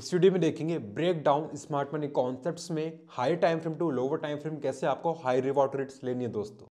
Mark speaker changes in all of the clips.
Speaker 1: इस वीडियो में देखेंगे break down smart money concepts में high time frame to lower time frame कैसे आपको हाई रिवॉर्ड रेट्स लेनी है दोस्तों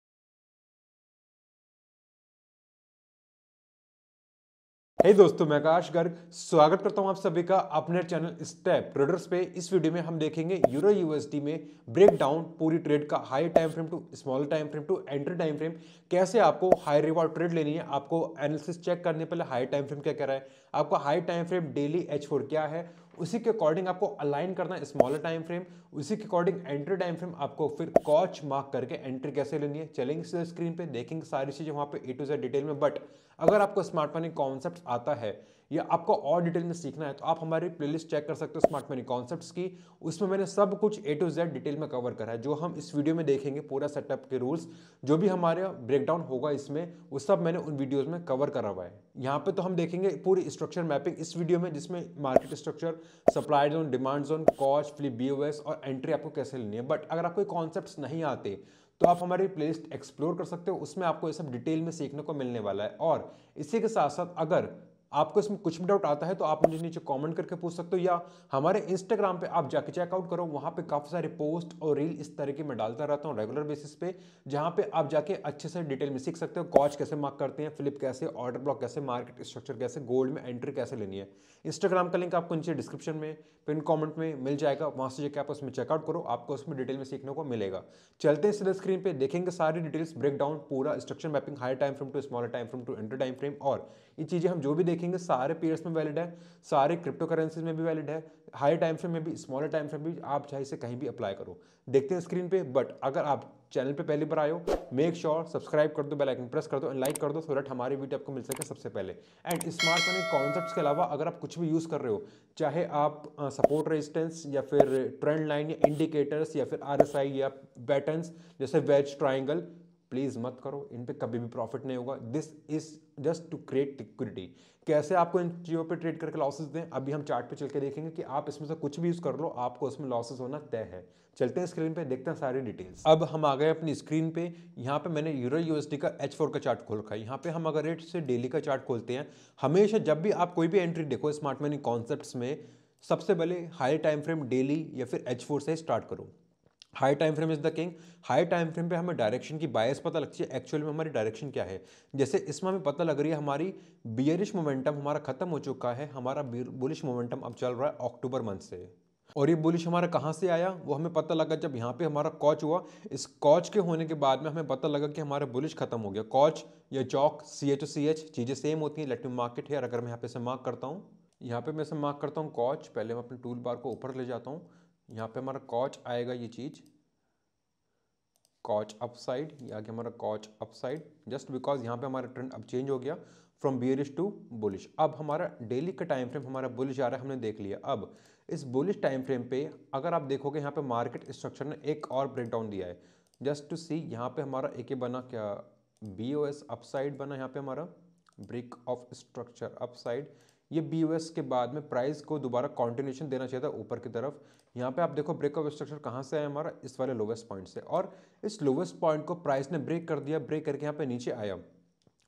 Speaker 1: हे hey दोस्तों मैं आकाश गर्ग स्वागत करता हूं आप सभी का अपने चैनल स्टेप ट्रेडर्स पे इस वीडियो में हम देखेंगे यूरो यूएसडी में ब्रेक डाउन पूरी ट्रेड का high time frame to small time frame to entry time frame कैसे आपको हाई रिवॉर्ड ट्रेड लेनी है आपको एनालिसिस चेक करने पहले हाई टाइम फ्रेम क्या कह रहा है आपका high time frame daily H क्या है उसी के अकॉर्डिंग आपको अलाइन करना है स्मॉलर टाइम फ्रेम उसी के अकॉर्डिंग एंट्री टाइम फ्रेम आपको फिर कॉच मार्क करके एंट्री कैसे लेनी है चलेंगे स्क्रीन पे देखेंगे सारी चीज़ें वहाँ पे ए टू जेड डिटेल में बट अगर आपको स्मार्ट मनी कॉन्सेप्ट आता है या आपको और डिटेल में सीखना है तो आप हमारी प्लेलिस्ट चेक कर सकते हो स्मार्ट मनी कॉन्सेप्ट्स की उसमें मैंने सब कुछ ए टू जेड डिटेल में कवर करा है जो हम इस वीडियो में देखेंगे पूरा सेटअप के रूल्स जो भी हमारे ब्रेकडाउन होगा इसमें वो सब मैंने उन वीडियोज़ में कवर करा हुआ है यहाँ पर तो हम देखेंगे पूरी स्ट्रक्चर मैपिंग इस वीडियो में जिसमें market structure supply zone demand zone cost flip B और एंट्री आपको कैसे लेनी है बट अगर आपको कॉन्सेप्ट नहीं आते तो आप हमारी प्लेलिस्ट एक्सप्लोर कर सकते हो उसमें आपको ये सब डिटेल में सीखने को मिलने वाला है और इसी के साथ साथ अगर आपको इसमें कुछ भी डाउट आता है तो आप मुझे नीचे कमेंट करके पूछ सकते हो या हमारे इंस्टाग्राम पे आप जाके चेकआउट करो वहाँ पे काफ़ी सारे पोस्ट और रील इस तरह के मैं डालता रहता हूँ रेगुलर बेसिस पे जहाँ पे आप जाके अच्छे से डिटेल में सीख सकते हो कॉच कैसे मार्क करते हैं फ्लिप कैसे ऑर्डर ब्लॉक कैसे मार्केट स्ट्रक्चर कैसे गोल्ड में एंट्री कैसे लेनी है इंस्टाग्राम का लिंक आपको नीचे डिस्क्रिप्शन में पिन कॉमेंट में मिल जाएगा वहाँ से जाके आप उसमें चेकआउट करो आपको उसमें डिटेल में सीखने को मिलेगा चलते हैं स्क्रीन पर देखेंगे सारी डिटेल्स ब्रेक डाउन पूरा structure mapping high time frame to small time frame to enter time frame और ये चीज़ें हम जो भी देखेंगे सारे पीरियड्स में वैलिड है सारे क्रिप्टो करेंसीज में भी वैलिड है हाई टाइम फ्रेम में भी स्मॉलर टाइम फ्रेम भी आप चाहे इसे कहीं भी अप्लाई करो देखते हैं स्क्रीन पे बट अगर आप चैनल पे पहली बार आयो मेक श्योर सब्सक्राइब कर दो बेल आइकन प्रेस कर दो एंड लाइक कर दो सो डेट हमारी वीडियो आपको मिल सके सबसे पहले एंड स्मार्ट मनी कॉन्सेप्ट्स के अलावा अगर आप कुछ भी यूज़ कर रहे हो चाहे आप सपोर्ट रेजिस्टेंस या फिर ट्रेंड लाइन या इंडिकेटर्स या फिर आर या पैटर्न जैसे वेज ट्राइंगल प्लीज़ मत करो इन पर कभी भी प्रॉफिट नहीं होगा this is just to create liquidity कैसे आपको इन चीज़ों पर ट्रेड करके लॉसेज दें अभी हम चार्ट पे चल के देखेंगे कि आप इसमें से कुछ भी यूज़ कर लो आपको उसमें लॉसेज होना तय है चलते हैं स्क्रीन पे देखते हैं सारी डिटेल्स अब हम आ गए अपनी स्क्रीन पे यहाँ पे मैंने यूरो यूएसडी का एच फोर का चार्ट खोल रखा है यहाँ पे हम अगर रेट से डेली का चार्ट खोलते हैं हमेशा जब भी आप कोई भी एंट्री देखो स्मार्ट मनी कॉन्सेप्ट में सबसे पहले हाई टाइम फ्रेम डेली या फिर एच फोर से स्टार्ट करो high time frame is the king high time frame पे हमें डायरेक्शन की बायस पता लगती है एक्चुअल में हमारी डायरेक्शन क्या है जैसे इसमें हमें पता लग रही है हमारी बियरिश मोमेंटम हमारा खत्म हो चुका है हमारा बुलिश मोमेंटम अब चल रहा है अक्टूबर मंथ से और ये बुलिश हमारा कहाँ से आया वो हमें पता लगा जब यहाँ पे हमारा कॉच हुआ इस कॉच के होने के बाद में हमें पता लगा कि हमारा बुलिश खत्म हो गया कॉच या चौक C H O C H चीज़ें सेम होती हैं लेटमी मार्केट है अगर मैं यहाँ पे से मार्क करता हूँ यहाँ पे मैं से मार्क करता हूँ कॉच पहले मैं अपने टूल बार को ऊपर ले जाता हूँ यहाँ पे हमारा कॉच आएगा ये चीज़ कॉच अप साइड ये हमारा CHoCH up side just because यहाँ पे हमारा ट्रेंड अब चेंज हो गया फ्रॉम बियरिश टू बुलिश अब हमारा डेली का टाइम फ्रेम हमारा बुलिश आ रहा है हमने देख लिया अब इस बुलिश टाइम फ्रेम पे अगर आप देखोगे यहाँ पे मार्केट स्ट्रक्चर ने एक और ब्रेक डाउन दिया है जस्ट टू सी यहाँ पे हमारा एक ही बना क्या B O S up side बना यहाँ पे हमारा break of structure up side ये बी ओ एस के बाद में प्राइस को दोबारा कॉन्टिन्यूशन देना चाहिए था ऊपर की तरफ यहाँ पे आप देखो ब्रेकअप स्ट्रक्चर कहाँ से है हमारा इस वाले लोवेस्ट पॉइंट से और इस लोवेस्ट पॉइंट को प्राइस ने ब्रेक कर दिया ब्रेक करके यहाँ पे नीचे आया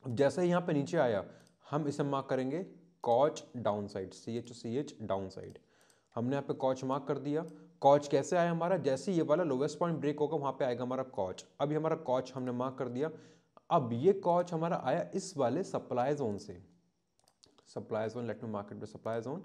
Speaker 1: जैसे ही यहाँ पे नीचे आया हम इसे मार्क करेंगे CHoCH down side C H C H down side हमने यहाँ पे कॉच मार्क कर दिया कॉच कैसे आया हमारा जैसे ये वाला लोवेस्ट पॉइंट ब्रेक होगा वहाँ पर आएगा हमारा कॉच अभी हमारा कॉच हमने मार्क कर दिया अब ये कॉच हमारा आया इस वाले सप्लाई जोन से supply zone let me market में सप्लाई जोन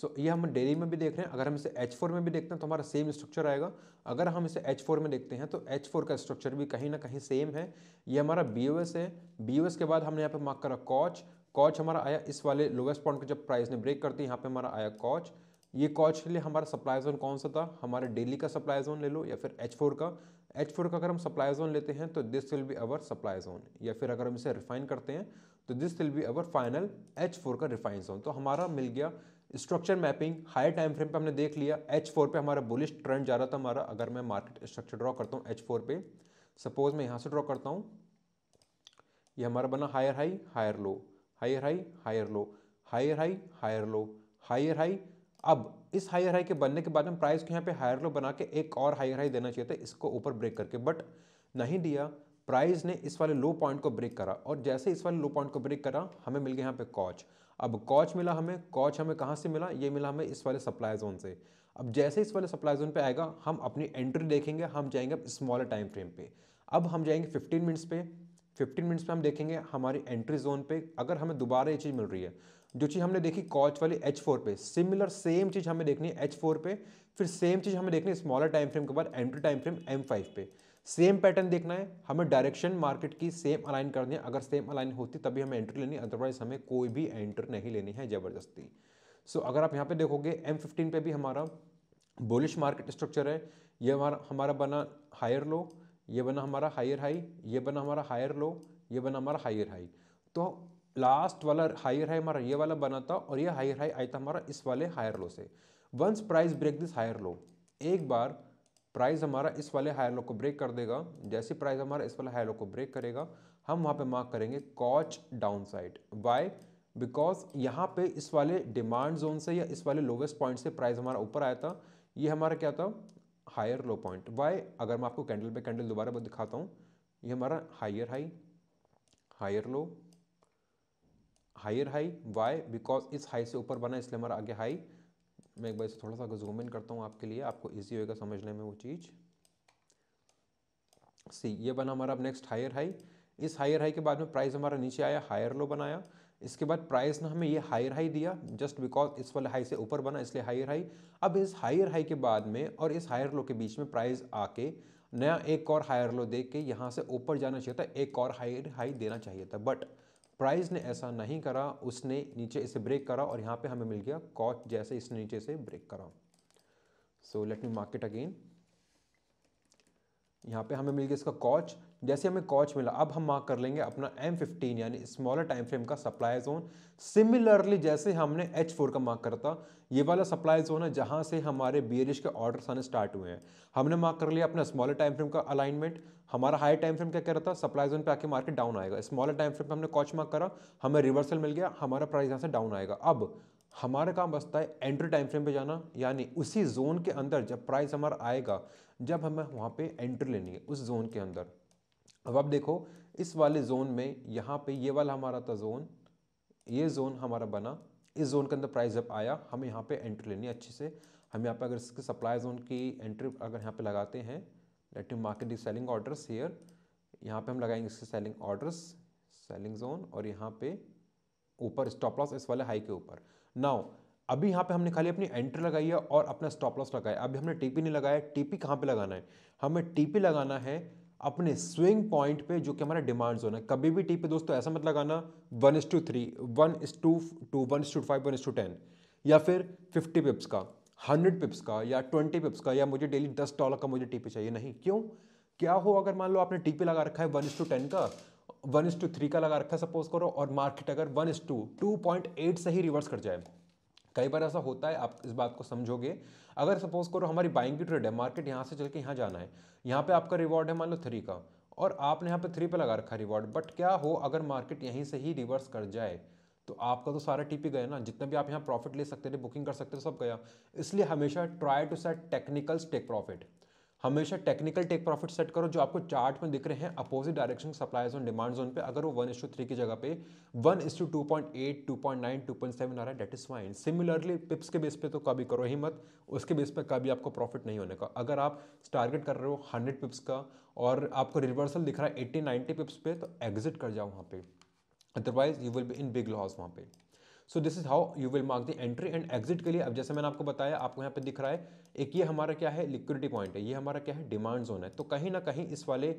Speaker 1: सो ये हम डेली में भी देख रहे हैं अगर हम इसे H4 में भी देखते हैं तो हमारा सेम स्ट्रक्चर आएगा अगर हम इसे H4 में देखते हैं तो H4 का स्ट्रक्चर भी कहीं ना कहीं सेम है ये हमारा बी है बी के बाद हमने यहाँ पे मार्क करा कॉच कॉच हमारा आया इस वाले लोवेस्ट पॉइंट को जब प्राइस ने ब्रेक करती है यहाँ पर हमारा आया कॉच ये कॉच के लिए हमारा सप्लाई जोन कौन सा था हमारे डेली का सप्लाई जोन ले लो या फिर एच फोर का एच फोर का अगर हम सप्लाई जोन लेते हैं तो this will be our supply zone या फिर अगर हम इसे रिफाइन करते हैं तो this will be our final H four का रिफाइन जोन तो हमारा मिल गया structure mapping high time frame पे हमने देख लिया एच फोर पे हमारा बुलिश ट्रेंड जा रहा था हमारा अगर मैं मार्केट स्ट्रक्चर ड्रॉ करता हूँ एच फोर पे सपोज मैं यहाँ से ड्रॉ करता हूँ ये हमारा बना higher high higher low higher high higher low higher high higher low higher high अब इस हायर हाई के बनने के बाद हम प्राइस को यहाँ पे हायर लो बना के एक और हायर हाई देना चाहिए था इसको ऊपर ब्रेक करके बट नहीं दिया प्राइस ने इस वाले लो पॉइंट को ब्रेक करा और जैसे इस वाले लो पॉइंट को ब्रेक करा हमें मिल गया यहाँ पे कॉच अब कॉच मिला हमें कॉच हमें कहाँ से मिला ये मिला हमें इस वाले सप्लाई जोन से अब जैसे इस वाले सप्लाई जोन पे आएगा हम अपनी एंट्री देखेंगे हम जाएंगे अब स्मॉलर टाइम फ्रेम पे अब हम जाएंगे 15 मिनट्स पे 15 मिनट्स पे हम देखेंगे हमारी एंट्री जोन पे अगर हमें दोबारा ये चीज़ मिल रही है जो चीज़ हमने देखी कॉच वाली एच फोर पे सिमिलर सेम चीज़ हमें देखनी है एच फोर पे फिर सेम चीज़ हमें देखनी है स्मॉलर टाइम फ्रेम के बाद entry time frame M five पे सेम पैटर्न देखना है हमें डायरेक्शन मार्केट की सेम अलाइन करनी है अगर सेम अलाइन होती तभी हमें एंट्री लेनी अदरवाइज हमें कोई भी एंट्री नहीं लेनी है ज़बरदस्ती सो अगर आप यहाँ पे देखोगे एम फिफ्टीन पे भी हमारा बोलिश मार्केट स्ट्रक्चर है ये हमारा हमारा बना हायर लो ये बना हमारा हायर हाई ये बना हमारा हायर लो ये बना हमारा हायर हाई तो लास्ट वाला हायर हाई हमारा ये वाला बना था और ये हायर हाई आया था हमारा इस वाले हायर लो से once price break this higher low एक बार प्राइस हमारा इस वाले हायर लो को ब्रेक कर देगा जैसे प्राइस हमारा इस वाले हायर लो को ब्रेक करेगा हम वहाँ पे मार्क करेंगे CHoCH down side why because यहाँ पे इस वाले डिमांड जोन से या इस वाले लोवेस्ट पॉइंट से प्राइस हमारा ऊपर आया था ये हमारा क्या था हायर लो पॉइंट वाई अगर मैं आपको कैंडल पे कैंडल दोबारा दिखाता हूँ ये हमारा higher high higher low higher high why because इस हाई से ऊपर बना इसलिए हमारा आगे हाई मैं एक बार इसे थोड़ा सा जूम इन करता हूँ आपके लिए आपको ईजी होएगा समझने में वो चीज़ सी ये बना हमारा अब नेक्स्ट हायर हाई इस हायर हाई के बाद में प्राइस हमारा नीचे आया हायर लो बनाया इसके बाद प्राइस ने हमें ये हायर हाई दिया जस्ट बिकॉज इस वाले हाई से ऊपर बना इसलिए हायर हाई अब इस हायर हाई के बाद में और इस हायर लो के बीच में प्राइस आके नया एक और हायर लो दे के यहाँ से ऊपर जाना चाहिए था एक और हायर हाई देना चाहिए था बट प्राइस ने ऐसा नहीं करा उसने नीचे इसे ब्रेक करा और यहाँ पे हमें मिल गया कॉच जैसे इसने नीचे से ब्रेक करा so let me market again यहाँ पे हमें मिल गया इसका कॉच जैसे हमें कॉच मिला अब हम मार्क कर लेंगे अपना एम फिफ्टीन यानी स्मॉलर टाइम फ्रेम का सप्लाई जोन सिमिलरली जैसे हमने एच फोर का मार्क करता ये वाला सप्लाई जोन है जहाँ से हमारे बियरिश के ऑर्डर आने स्टार्ट हुए हैं हमने मार्क कर लिया अपना स्मॉलर टाइम फ्रेम का अलाइनमेंट हमारा हाई टाइम फ्रेम क्या कह रहा था सप्लाई जोन पे आके मार्केट डाउन आएगा स्मॉलर टाइम फ्रेम पे हमने कॉच मार्क करा हमें रिवर्सल मिल गया हमारा प्राइस यहाँ से डाउन आएगा अब हमारा काम बसता है एंट्री टाइम फ्रेम पे जाना यानी उसी जोन के अंदर जब प्राइस हमारा आएगा जब हमें वहाँ पे एंट्री लेनी है उस जोन के अंदर अब आप देखो इस वाले जोन में यहाँ पे ये वाला हमारा था जोन ये जोन हमारा बना इस जोन के अंदर प्राइस जब आया हमें यहाँ पे एंट्री लेनी है अच्छे से हम यहाँ पर अगर इसके सप्लाई जोन की एंट्री अगर यहाँ पर लगाते हैं let you market the selling orders here यहाँ पर हम लगाएंगे इसके सेलिंग ऑर्डर्स सेलिंग जोन और यहाँ पर ऊपर स्टॉप लॉस इस वाले हाई के ऊपर नाउ अभी यहाँ पे हमने खाली अपनी एंट्री लगाई है और अपना स्टॉप लॉस लगाया अभी हमने टीपी नहीं लगाया टीपी कहाँ पे लगाना है हमें टीपी लगाना है अपने स्विंग पॉइंट पे जो कि हमारा डिमांड जोन है कभी भी टीपी दोस्तों ऐसा मत लगाना one is to three one is to two one is to five one is to ten या फिर फिफ्टी पिप्स का हंड्रेड पिप्स का या ट्वेंटी पिप्स का या मुझे डेली दस डॉलर का मुझे टीपी चाहिए नहीं क्यों क्या हो अगर मान लो आपने टीपी लगा रखा है वन इस टू टेन का वन इज टू थ्री का लगा रखा सपोज करो और मार्केट अगर one is to two point eight से ही रिवर्स कर जाए कई बार ऐसा होता है आप इस बात को समझोगे अगर सपोज करो हमारी बाइंग की ट्रेड है मार्केट यहाँ से चल के यहाँ जाना है यहाँ पे आपका रिवॉर्ड है मान लो थ्री का और आपने यहाँ पे थ्री पे लगा रखा रिवॉर्ड बट क्या हो अगर मार्केट यहीं से ही रिवर्स कर जाए तो आपका तो सारा टीपी गया ना जितना भी आप यहाँ प्रॉफिट ले सकते थे बुकिंग कर सकते थे सब गया इसलिए हमेशा try to set technicals take profit हमेशा टेक्निकल टेक प्रॉफिट सेट करो जो आपको चार्ट में दिख रहे हैं opposite direction supply zone demand zone पे अगर वो वन इस थ्री की जगह पे one is two point eight two point nine two point seven आ रहा है that is why similarly pips के बेस पे तो कभी करो ही मत उसके बेस पे कभी आपको प्रॉफिट नहीं होने का अगर आप टारगेट कर रहे हो हंड्रेड पिप्स का और आपको रिवर्सल दिख रहा है एट्टी नाइन्टी पिप्स पे तो एग्जिट कर जाओ वहाँ पे otherwise you will be in big loss वहाँ पे so this is how you will mark the entry and exit के लिए अब जैसे मैंने आपको बताया आपको यहाँ पे दिख रहा है एक ये हमारा क्या है लिक्विडिटी पॉइंट है ये हमारा क्या है डिमांड जोन है तो कहीं ना कहीं इस वाले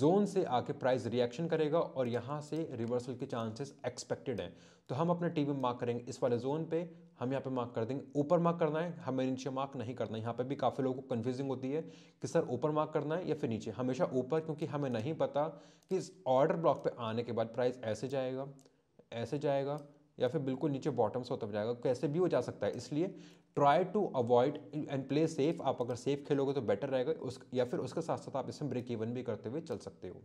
Speaker 1: जोन से आके प्राइस रिएक्शन करेगा और यहाँ से रिवर्सल के चांसेस एक्सपेक्टेड हैं तो हम अपने टी में मार्क करेंगे इस वाले जोन पे हम यहाँ पे मार्क कर देंगे ऊपर मार्क करना है हमें नीचे मार्क नहीं करना है यहाँ पे भी काफ़ी लोगों को कन्फ्यूजिंग होती है कि सर ऊपर मार्क करना है या फिर नीचे हमेशा ऊपर क्योंकि हमें नहीं पता कि इस ऑर्डर ब्लॉक पे आने के बाद प्राइस ऐसे जाएगा ऐसे जाएगा या फिर बिल्कुल नीचे बॉटम से उतर जाएगा कैसे भी हो जा सकता है इसलिए try to avoid and play safe आप अगर सेफ खेलोगे तो बेटर रहेगा उस या फिर उसके साथ साथ आप इसमें ब्रेक इवन भी करते हुए चल सकते हो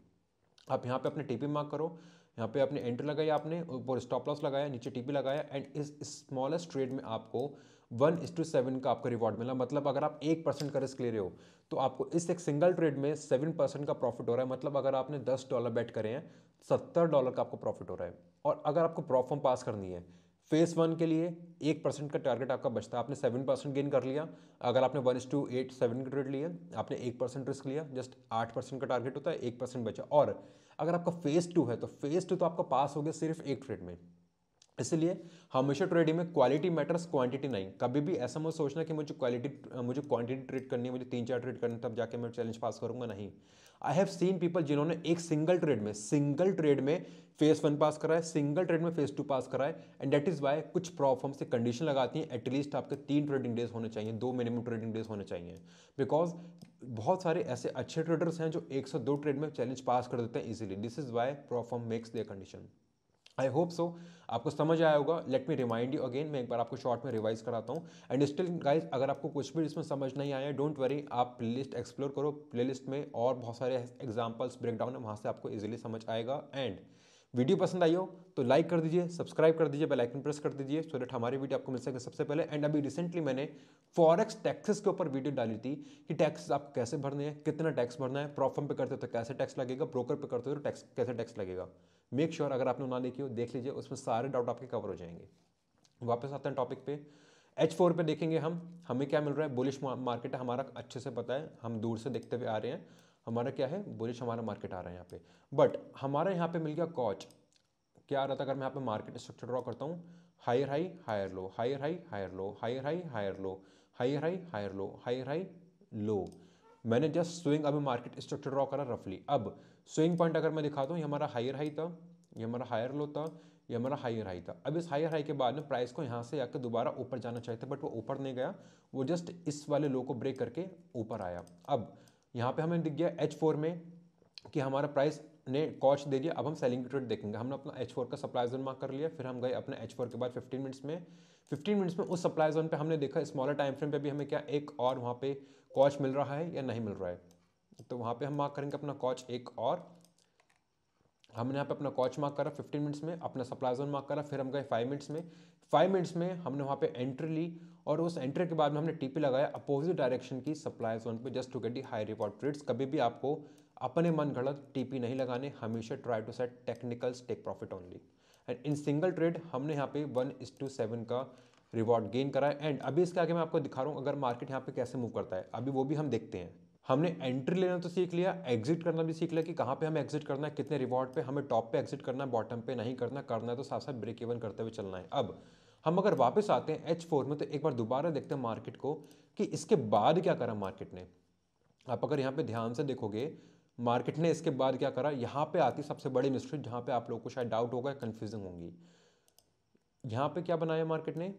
Speaker 1: आप यहाँ पे अपने टीपी मार्क करो यहाँ पे अपने एंट्री लगाई आपने ऊपर स्टॉप लॉस लगाया नीचे टीपी लगाया एंड इस स्मॉलेस्ट ट्रेड में आपको वन इस टू सेवन का आपको रिवॉर्ड मिला मतलब अगर आप एक परसेंट का रिस्क ले रहे हो तो आपको इस एक सिंगल ट्रेड में सेवन परसेंट का प्रॉफिट हो रहा है मतलब अगर आपने दस डॉलर बैट करे हैं सत्तर डॉलर का आपको प्रॉफिट हो रहा है और अगर आपको प्रॉफर्म पास करनी है फेस वन के लिए एक परसेंट का टारगेट आपका बचता है आपने सेवन परसेंट गेन कर लिया अगर आपने one is to eight seven का ट्रेड लिया आपने एक परसेंट रिस्क लिया जस्ट आठ परसेंट का टारगेट होता है एक परसेंट बचा और अगर आपका फेस टू है तो फेस टू तो आपका पास हो गया सिर्फ एक ट्रेड में इसलिए हमेशा ट्रेडिंग में क्वालिटी मैटर्स क्वांटिटी नहीं कभी भी ऐसा मत सोचना कि मुझे क्वालिटी मुझे क्वांटिटी ट्रेड करनी है मुझे तीन चार ट्रेड करनी है तब जाके मैं चैलेंज पास करूंगा नहीं आई हैव सीन पीपल जिन्होंने एक सिंगल ट्रेड में सिंगल ट्रेड में फेस वन पास कराए सिंगल ट्रेड में फेस टू पास कराए एंड डेट इज़ वाई कुछ प्रॉफर्म से कंडीशन लगाती हैं एटलीस्ट आपके तीन ट्रेडिंग डेज होने चाहिए दो मिनिमम ट्रेडिंग डेज होने चाहिए बिकॉज बहुत सारे ऐसे अच्छे ट्रेडर्स हैं जो एक से दो ट्रेड में चैलेंज पास कर देते हैं easily this is why prop firm makes the condition I hope so आपको समझ आया होगा let me remind you again मैं एक बार आपको शॉर्ट में रिवाइज कराता हूँ एंड स्टिल गाइज अगर आपको कुछ भी इसमें समझ नहीं आया डोंट वरी आप प्ले लिस्ट एक्सप्लोर करो प्ले लिस्ट में और बहुत सारे एग्जाम्पल्स ब्रेकडाउन है वहाँ से आपको ईजिली समझ आएगा एंड वीडियो पसंद आई हो तो लाइक कर दीजिए सब्सक्राइब कर दीजिए बेल आइकन प्रेस कर दीजिए सो डेट हमारी वीडियो आपको मिल सके सबसे पहले एंड अभी रिसेंटली मैंने फॉरेक्स टैक्सेस के ऊपर वीडियो डाली थी कि टैक्स आप कैसे भरने हैं कितना टैक्स भरना है प्रॉफर्म पे करते हो तो कैसे टैक्स लगेगा ब्रोकर पे करते हो तो टैक्स कैसे टैक्स लगेगा मेक श्योर sure अगर आपने ना लिखी हो देख लीजिए उसमें सारे डाउट आपके कवर हो जाएंगे वापस आते हैं टॉपिक पे एच फोर पर देखेंगे हम हमें क्या मिल रहा है बुलिश मार्केट हमारा अच्छे से पता है हम दूर से देखते हुए आ रहे हैं हमारा क्या है बुलिश हमारा मार्केट आ रहा है यहाँ पे बट हमारा यहाँ पे मिल गया कॉच क्या आ रहा था अगर मैं यहाँ पे मार्केट स्ट्रक्चर ड्रॉ करता हूँ higher high higher low higher high higher low higher high higher low higher high higher low higher high low मैंने जस्ट स्विंग अभी मार्केट स्ट्रक्चर ड्रॉ करा रफली अब स्विंग पॉइंट अगर मैं दिखाता हूँ ये हमारा हायर हाई था ये हमारा हायर लो था ये हमारा हायर हाई था अब इस हायर हाई के बाद में प्राइस को यहाँ से आकर दोबारा ऊपर जाना चाहिए था बट वो ऊपर नहीं गया वो जस्ट इस वाले लो को ब्रेक करके ऊपर आया अब यहाँ पे हमें दिख गया एच फोर में कि हमारा प्राइस ने कॉच दे दिया अब हम सेलिंग ट्रेड देखेंगे हमने अपना एच फोर का सप्लाई जोन मार्क कर लिया फिर हम गए अपने एच फोर के बाद फिफ्टीन मिनट्स में फिफ्टीन मिनट्स में उस सप्लाई जोन पे हमने देखा स्मॉलर टाइम फ्रेम पे भी हमें क्या एक और वहाँ पे कॉच मिल रहा है या नहीं मिल रहा है तो वहाँ पे हम मार्क करेंगे अपना कॉच एक और हमने यहाँ पे अपना कॉच मार्क करा 15 मिनट्स में अपना सप्लाई जोन मार्क करा फिर हम गए 5 मिनट्स में 5 मिनट्स में हमने वहाँ पे एंट्री ली और उस एंट्री के बाद में हमने टीपी लगाया अपोजिट डायरेक्शन की सप्लाई जोन पे just to get the high reward trades कभी भी आपको अपने मन गलत टीपी नहीं लगाने हमेशा try to set technicals take profit only and in single trade हमने यहाँ पे वन इस टू सेवन का रिवॉर्ड गेन करा है एंड अभी इसके आगे मैं आपको दिखा रहा हूँ अगर मार्केट यहाँ पे कैसे मूव करता है अभी वो भी हम देखते हैं हमने एंट्री लेना तो सीख लिया एग्जिट करना भी सीख लिया कि कहाँ पे हमें एग्जिट करना है कितने रिवॉर्ड पे हमें टॉप पे एग्जिट करना है बॉटम पे नहीं करना करना है तो साथ साथ ब्रेक इवन करते हुए चलना है अब हम अगर वापस आते हैं एच फोर में तो एक बार दोबारा देखते हैं मार्केट को कि इसके बाद क्या करा मार्केट ने आप अगर यहाँ पर ध्यान से देखोगे मार्केट ने इसके बाद क्या करा यहाँ पर आती सबसे बड़ी मिस्ट्री जहाँ पर आप लोग को शायद डाउट होगा कन्फ्यूजिंग होंगी यहाँ पर क्या बनाया मार्केट ने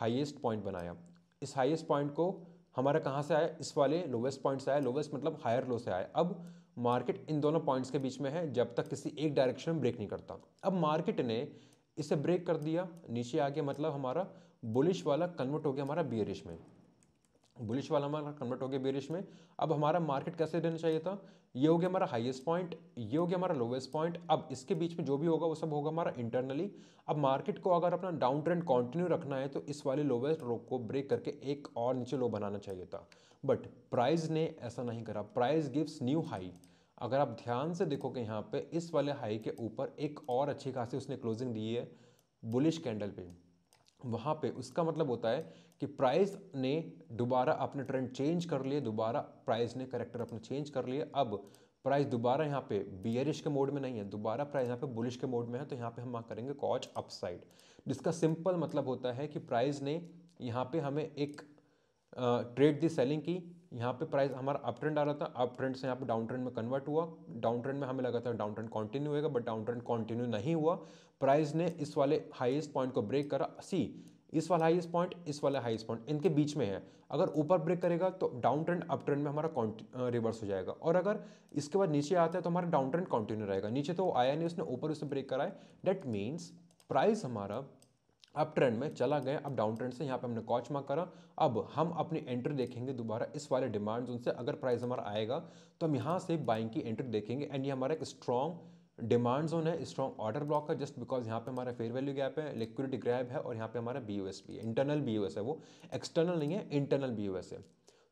Speaker 1: हाइएस्ट पॉइंट बनाया इस हाइएस्ट पॉइंट को हमारा कहाँ से आया इस वाले लोवेस्ट पॉइंट से आया लोवेस्ट मतलब हायर लो से आया अब मार्केट इन दोनों पॉइंट्स के बीच में है जब तक किसी एक डायरेक्शन में ब्रेक नहीं करता अब मार्केट ने इसे ब्रेक कर दिया नीचे आके मतलब हमारा बुलिश वाला कन्वर्ट हो गया हमारा बियरिश में बुलिश वाला हमारा कन्वर्ट हो गया बेरिश में अब हमारा मार्केट कैसे रहना चाहिए था ये हो गया हमारा हाईएस्ट पॉइंट ये हो गया हमारा लोवेस्ट पॉइंट अब इसके बीच में जो भी होगा वो सब होगा हमारा इंटरनली अब मार्केट को अगर अपना डाउन ट्रेंड कंटिन्यू रखना है तो इस वाले लोवेस्ट रोक को ब्रेक करके एक और नीचे लो बनाना चाहिए था बट प्राइज ने ऐसा नहीं करा प्राइज गिव्स न्यू हाई अगर आप ध्यान से देखोगे यहाँ पर इस वाले हाई के ऊपर एक और अच्छी खासी उसने क्लोजिंग दी है बुलिश कैंडल पे वहाँ पे उसका मतलब होता है कि प्राइस ने दोबारा अपने ट्रेंड चेंज कर लिए दोबारा प्राइस ने करेक्टर अपने चेंज कर लिए अब प्राइस दोबारा यहाँ पे बियरिश के मोड में नहीं है दोबारा प्राइस यहाँ पे बुलिश के मोड में है तो यहाँ पे हम वहाँ करेंगे कॉच अपसाइड जिसका सिंपल मतलब होता है कि प्राइस ने यहाँ पे हमें एक ट्रेड दी सेलिंग की यहाँ पे प्राइस हमारा अप ट्रेंड आ रहा था अप ट्रेंड से यहाँ पे डाउन ट्रेंड में कन्वर्ट हुआ डाउन ट्रेंड में हमें लगा था डाउन ट्रेंड कॉन्टिन्यू होएगा बट डाउन ट्रेंड कॉन्टिन्यू नहीं हुआ प्राइस ने इस वाले हाईएस्ट पॉइंट को ब्रेक करा सी इस वाला हाईएस्ट पॉइंट इस वाला हाईएस्ट पॉइंट इनके बीच में है अगर ऊपर ब्रेक करेगा तो डाउन ट्रेंड अप ट्रेंड में हमारा रिवर्स हो जाएगा और अगर इसके बाद नीचे आता है तो हमारा डाउन ट्रेंड कंटिन्यू रहेगा नीचे तो आया नहीं उसने ऊपर उसे ब्रेक कराए डेट मीन्स प्राइस हमारा अप ट्रेंड में चला गया अब डाउन ट्रेंड से यहाँ पे हमने कॉच मार्क करा अब हम अपनी एंट्री देखेंगे दोबारा इस वाले डिमांड जोन से अगर प्राइस हमारा आएगा तो हम यहाँ से बाइंग की एंट्री देखेंगे एंड ये हमारा एक स्ट्रॉन्ग डिमांड जोन है स्ट्रॉन्ग ऑर्डर ब्लॉक का जस्ट बिकॉज यहाँ पे हमारा फेयर वैल्यू गैप है लिक्विडिटी ग्रैप है और यहाँ पे हमारा बी है इंटरनल बी है वो एक्सटर्नल नहीं है इंटरनल बी है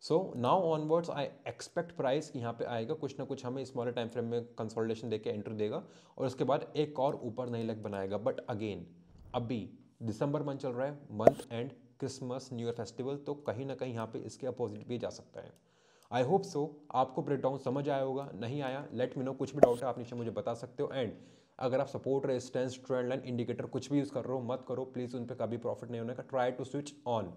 Speaker 1: so now onwards I expect price यहाँ पे आएगा कुछ ना कुछ हमें इस टाइम फ्रेम में कंसोलिडेशन देके एंट्री देगा और उसके बाद एक और ऊपर नहीं लग बनाएगा बट अगेन अभी दिसंबर मंथ चल रहा है month end Christmas new year festival तो कहीं ना कहीं यहाँ पे इसके अपोजिट भी जा सकता है आई होप सो आपको ब्रेकडाउन समझ आया होगा नहीं आया लेट मी नो कुछ भी डाउट है आप नीचे मुझे बता सकते हो एंड अगर आप support resistance trend line indicator कुछ भी यूज़ कर रहे हो मत करो प्लीज़ उन पर कभी प्रॉफिट नहीं होने का try to switch on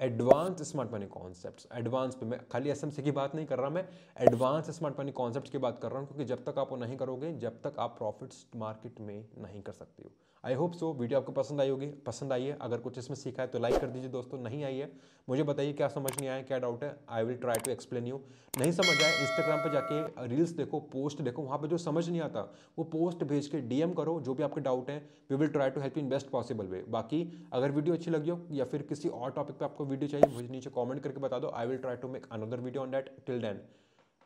Speaker 1: advance smart money concepts advance पे मैं खाली एस की बात नहीं कर रहा मैं एडवांस स्मार्ट मनी कॉन्सेप्ट की बात कर रहा हूँ क्योंकि जब तक आप वो नहीं करोगे जब तक आप प्रॉफिट्स मार्केट में नहीं कर सकते हो आई होप सो वीडियो आपको पसंद आई होगी पसंद आई है अगर कुछ इसमें सीखा है तो लाइक कर दीजिए दोस्तों नहीं आई है मुझे बताइए क्या समझ नहीं आया क्या डाउट है I will try to explain you नहीं समझ आया इंस्टाग्राम पर जाके रील्स देखो पोस्ट देखो वहाँ पर जो समझ नहीं आता वो पोस्ट भेज के डीएम करो जो भी आपके डाउट हैं we will try to help in best possible way बाकी अगर वीडियो अच्छी लगी हो या फिर किसी और टॉपिक पर आपको वीडियो चाहिए मुझे नीचे कॉमेंट करके बता दो I will try to make another video on that till then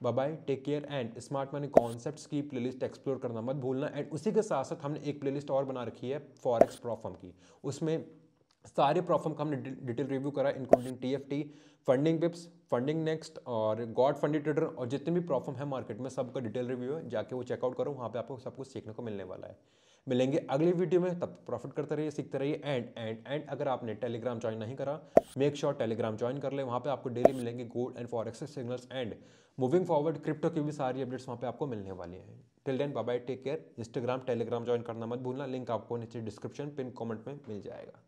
Speaker 1: bye bye take care and smart money concepts की प्लेलिस्ट एक्सप्लोर करना मत भूलना एंड उसी के साथ साथ हमने एक प्लेलिस्ट और बना रखी है फॉरेक्स प्रॉफर्म की उसमें सारे प्रॉफर्म का हमने डिटेल रिव्यू करा including T F T funding pips funding next और गॉड फंडेड ट्रेडर और जितने भी प्रॉफर्म है मार्केट में सबका डिटेल रिव्यू है जाके वो चेकआउट करो वहाँ पे आपको सब कुछ सीखने को मिलने वाला है मिलेंगे अगली वीडियो में तब प्रॉफिट करते रहिए सीखते रहिए एंड एंड एंड अगर आपने टेलीग्राम ज्वाइन नहीं करा मेक श्योर टेलीग्राम ज्वाइन कर ले वहाँ पर आपको डेली मिलेंगे gold and for signals and moving forward crypto की भी सारी अपडेट्स वहाँ पर आपको मिलने वाली हैं till then bye take care Instagram Telegram join करना मत भूलना लिंक आपको नीचे डिस्क्रिप्शन पिन कॉमेंट में मिल जाएगा